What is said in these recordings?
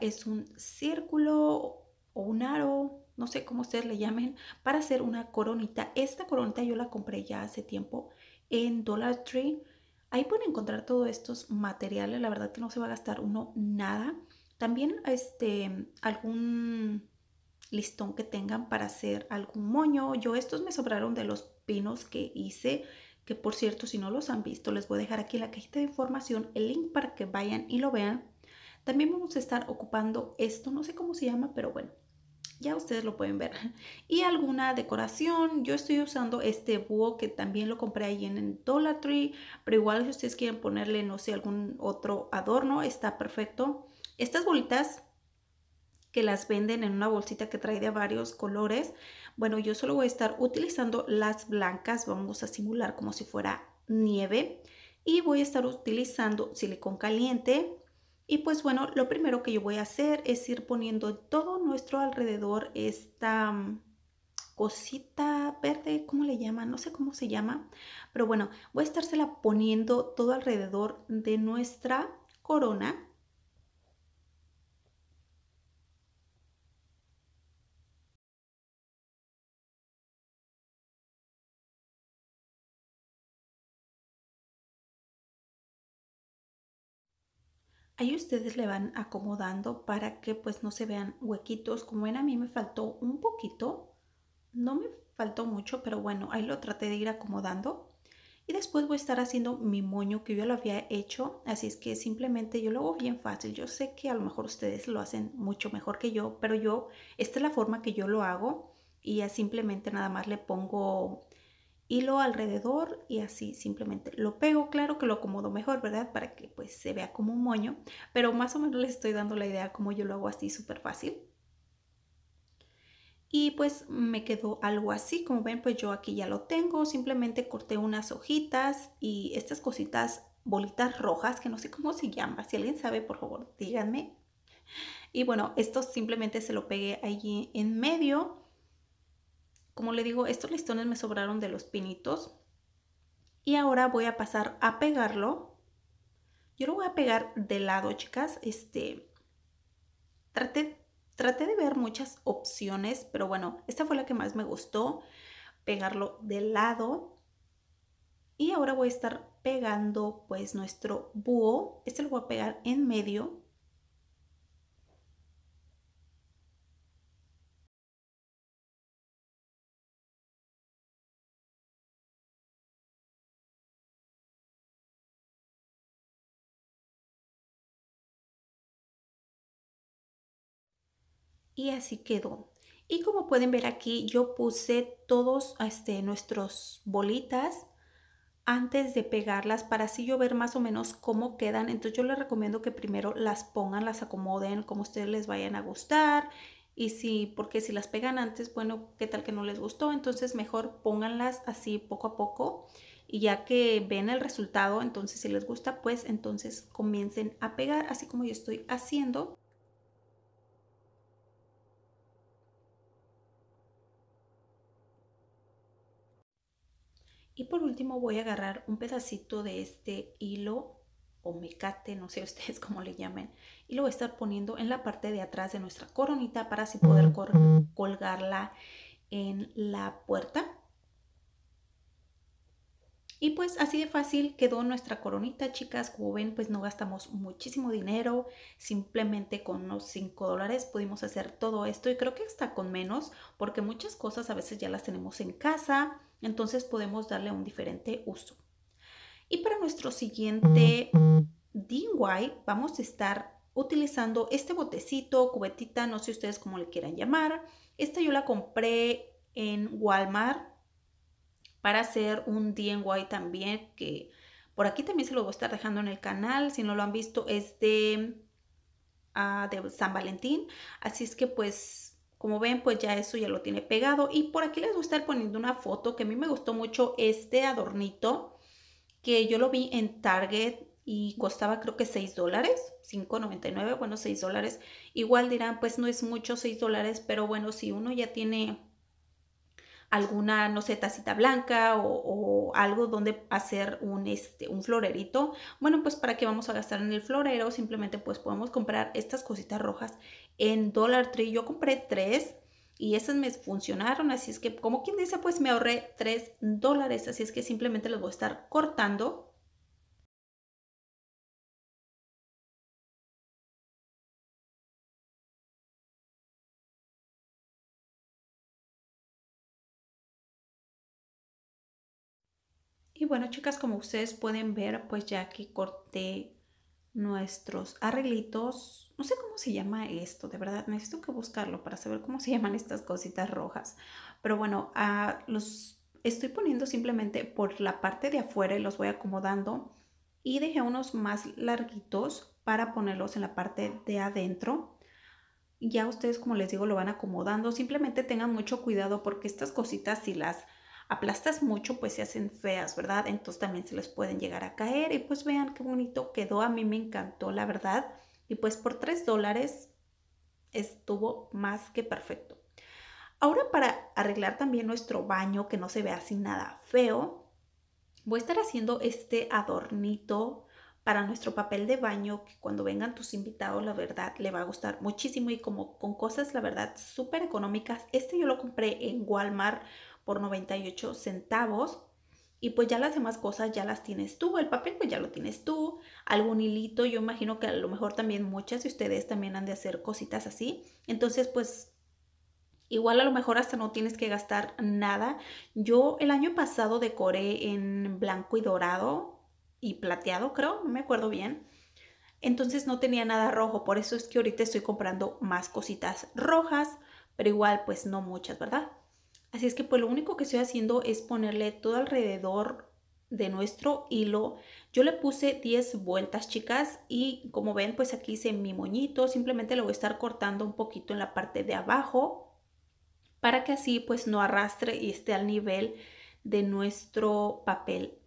es un círculo o un aro, no sé cómo ustedes le llamen, para hacer una coronita. Esta coronita yo la compré ya hace tiempo en Dollar Tree. Ahí pueden encontrar todos estos materiales, la verdad que no se va a gastar uno nada. También este, algún listón que tengan para hacer algún moño. Yo estos me sobraron de los pinos que hice, que por cierto si no los han visto les voy a dejar aquí en la cajita de información el link para que vayan y lo vean también vamos a estar ocupando esto, no sé cómo se llama, pero bueno, ya ustedes lo pueden ver. Y alguna decoración, yo estoy usando este búho que también lo compré ahí en Dollar Tree, pero igual si ustedes quieren ponerle, no sé, algún otro adorno, está perfecto. Estas bolitas que las venden en una bolsita que trae de varios colores. Bueno, yo solo voy a estar utilizando las blancas, vamos a simular como si fuera nieve. Y voy a estar utilizando silicón caliente, y pues bueno, lo primero que yo voy a hacer es ir poniendo todo nuestro alrededor esta mm, cosita verde, ¿cómo le llama? No sé cómo se llama, pero bueno, voy a estársela poniendo todo alrededor de nuestra corona Ahí ustedes le van acomodando para que pues no se vean huequitos. Como ven a mí me faltó un poquito, no me faltó mucho, pero bueno, ahí lo traté de ir acomodando. Y después voy a estar haciendo mi moño que yo lo había hecho, así es que simplemente yo lo hago bien fácil. Yo sé que a lo mejor ustedes lo hacen mucho mejor que yo, pero yo, esta es la forma que yo lo hago y ya simplemente nada más le pongo hilo alrededor y así simplemente lo pego, claro que lo acomodo mejor, ¿verdad? Para que pues se vea como un moño, pero más o menos les estoy dando la idea como yo lo hago así súper fácil. Y pues me quedó algo así, como ven pues yo aquí ya lo tengo, simplemente corté unas hojitas y estas cositas, bolitas rojas, que no sé cómo se llama, si alguien sabe por favor díganme. Y bueno, esto simplemente se lo pegué allí en medio como le digo, estos listones me sobraron de los pinitos. Y ahora voy a pasar a pegarlo. Yo lo voy a pegar de lado, chicas. Este, traté, de ver muchas opciones, pero bueno, esta fue la que más me gustó. Pegarlo de lado. Y ahora voy a estar pegando pues nuestro búho. Este lo voy a pegar en medio y así quedó. Y como pueden ver aquí, yo puse todos este, nuestros bolitas antes de pegarlas para así yo ver más o menos cómo quedan. Entonces yo les recomiendo que primero las pongan, las acomoden como ustedes les vayan a gustar. Y si, porque si las pegan antes, bueno, qué tal que no les gustó. Entonces mejor pónganlas así poco a poco. Y ya que ven el resultado, entonces si les gusta, pues entonces comiencen a pegar, así como yo estoy haciendo. Y por último voy a agarrar un pedacito de este hilo o mecate, no sé ustedes cómo le llamen, y lo voy a estar poniendo en la parte de atrás de nuestra coronita para así poder colgarla en la puerta. Y pues así de fácil quedó nuestra coronita, chicas. Como ven, pues no gastamos muchísimo dinero. Simplemente con unos 5 dólares pudimos hacer todo esto y creo que hasta con menos, porque muchas cosas a veces ya las tenemos en casa, entonces podemos darle un diferente uso. Y para nuestro siguiente DIY vamos a estar utilizando este botecito, cubetita, no sé ustedes cómo le quieran llamar. Esta yo la compré en Walmart para hacer un DIY también que por aquí también se lo voy a estar dejando en el canal. Si no lo han visto es de, ah, de San Valentín. Así es que pues como ven pues ya eso ya lo tiene pegado. Y por aquí les voy a estar poniendo una foto que a mí me gustó mucho este adornito que yo lo vi en Target y costaba creo que 6 dólares, 5.99, bueno 6 dólares. Igual dirán pues no es mucho 6 dólares, pero bueno si uno ya tiene alguna, no sé, tacita blanca o, algo donde hacer un, este, un florerito. Bueno, pues para qué vamos a gastar en el florero, simplemente pues podemos comprar estas cositas rojas en Dollar Tree. Yo compré tres y esas me funcionaron, así es que como quien dice, pues me ahorré tres dólares, así es que simplemente los voy a estar cortando bueno chicas, como ustedes pueden ver, pues ya que corté nuestros arreglitos, no sé cómo se llama esto, de verdad, necesito que buscarlo para saber cómo se llaman estas cositas rojas. Pero bueno, ah, los estoy poniendo simplemente por la parte de afuera y los voy acomodando. Y dejé unos más larguitos para ponerlos en la parte de adentro. Ya ustedes, como les digo, lo van acomodando. Simplemente tengan mucho cuidado porque estas cositas si las aplastas mucho, pues se hacen feas, ¿verdad? Entonces también se les pueden llegar a caer y pues vean qué bonito quedó, a mí me encantó, la verdad. Y pues por 3 dólares estuvo más que perfecto. Ahora para arreglar también nuestro baño que no se vea así nada feo, voy a estar haciendo este adornito para nuestro papel de baño que cuando vengan tus invitados la verdad le va a gustar muchísimo y como con cosas la verdad súper económicas. Este yo lo compré en Walmart por 98 centavos. Y pues ya las demás cosas ya las tienes tú, el papel pues ya lo tienes tú, algún hilito, yo imagino que a lo mejor también muchas de ustedes también han de hacer cositas así. Entonces pues Igual a lo mejor hasta no tienes que gastar nada. Yo el año pasado decoré en blanco y dorado y plateado, creo, no me acuerdo bien. Entonces no tenía nada rojo, por eso es que ahorita estoy comprando más cositas rojas, pero igual pues no muchas, ¿verdad? Así es que pues lo único que estoy haciendo es ponerle todo alrededor de nuestro hilo. Yo le puse 10 vueltas, chicas, y como ven, pues aquí hice mi moñito. Simplemente lo voy a estar cortando un poquito en la parte de abajo para que así pues no arrastre y esté al nivel de nuestro papel.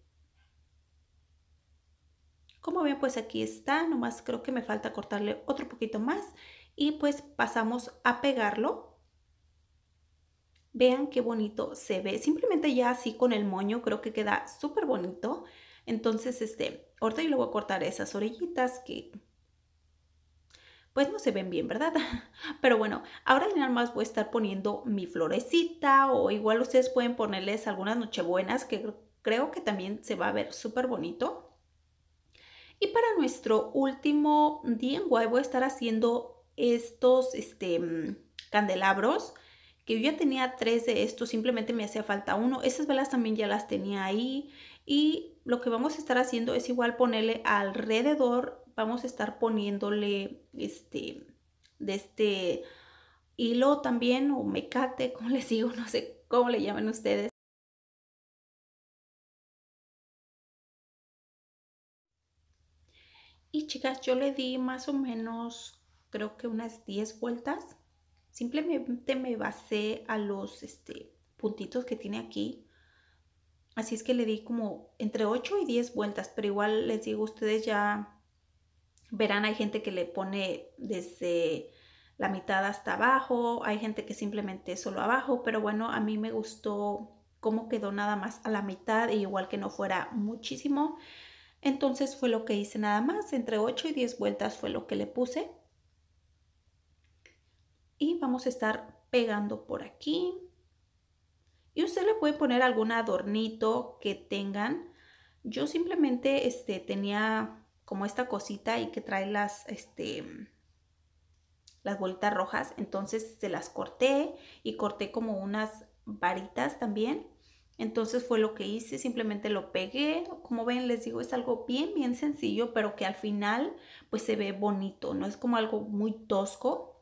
Como ven, pues aquí está. Nomás creo que me falta cortarle otro poquito más y pues pasamos a pegarlo. Vean qué bonito se ve. Simplemente ya así con el moño creo que queda súper bonito. Entonces, este, ahorita yo le voy a cortar esas orejitas que pues no se ven bien, ¿verdad? Pero bueno, ahora nada más voy a estar poniendo mi florecita o igual ustedes pueden ponerles algunas nochebuenas que creo que también se va a ver súper bonito. Y para nuestro último DIY voy a estar haciendo estos este, mm, candelabros que yo ya tenía tres de estos, simplemente me hacía falta uno. Esas velas también ya las tenía ahí. Y lo que vamos a estar haciendo es igual ponerle alrededor, vamos a estar poniéndole este, de este hilo también, o mecate, como les digo, no sé cómo le llaman ustedes. Y chicas, yo le di más o menos, creo que unas 10 vueltas Simplemente me basé a los este, puntitos que tiene aquí. Así es que le di como entre 8 y 10 vueltas, pero igual les digo, ustedes ya verán, hay gente que le pone desde la mitad hasta abajo, hay gente que simplemente solo abajo, pero bueno, a mí me gustó cómo quedó nada más a la mitad, igual que no fuera muchísimo. Entonces fue lo que hice nada más, entre 8 y 10 vueltas fue lo que le puse y vamos a estar pegando por aquí. Y usted le puede poner algún adornito que tengan. Yo simplemente este, tenía como esta cosita y que trae las, este, mm, las bolitas rojas. Entonces se las corté y corté como unas varitas también. Entonces fue lo que hice, simplemente lo pegué. Como ven, les digo, es algo bien, bien sencillo, pero que al final pues se ve bonito. No es como algo muy tosco.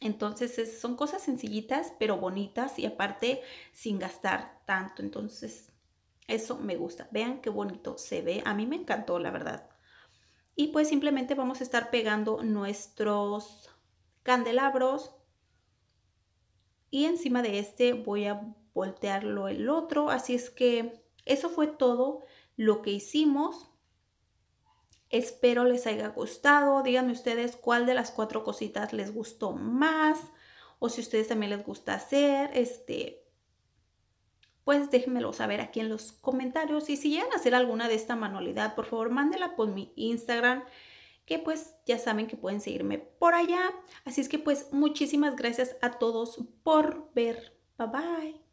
Entonces son cosas sencillitas pero bonitas y aparte sin gastar tanto. Entonces eso me gusta. Vean qué bonito se ve. A mí me encantó, la verdad. Y pues simplemente vamos a estar pegando nuestros candelabros. Y encima de este voy a voltearlo el otro. Así es que eso fue todo lo que hicimos. Espero les haya gustado. Díganme ustedes cuál de las cuatro cositas les gustó más o si ustedes también les gusta hacer, este pues déjenmelo saber aquí en los comentarios y si llegan a hacer alguna de esta manualidad, por favor, mándela por mi Instagram que pues ya saben que pueden seguirme por allá. Así es que pues muchísimas gracias a todos por ver. Bye bye.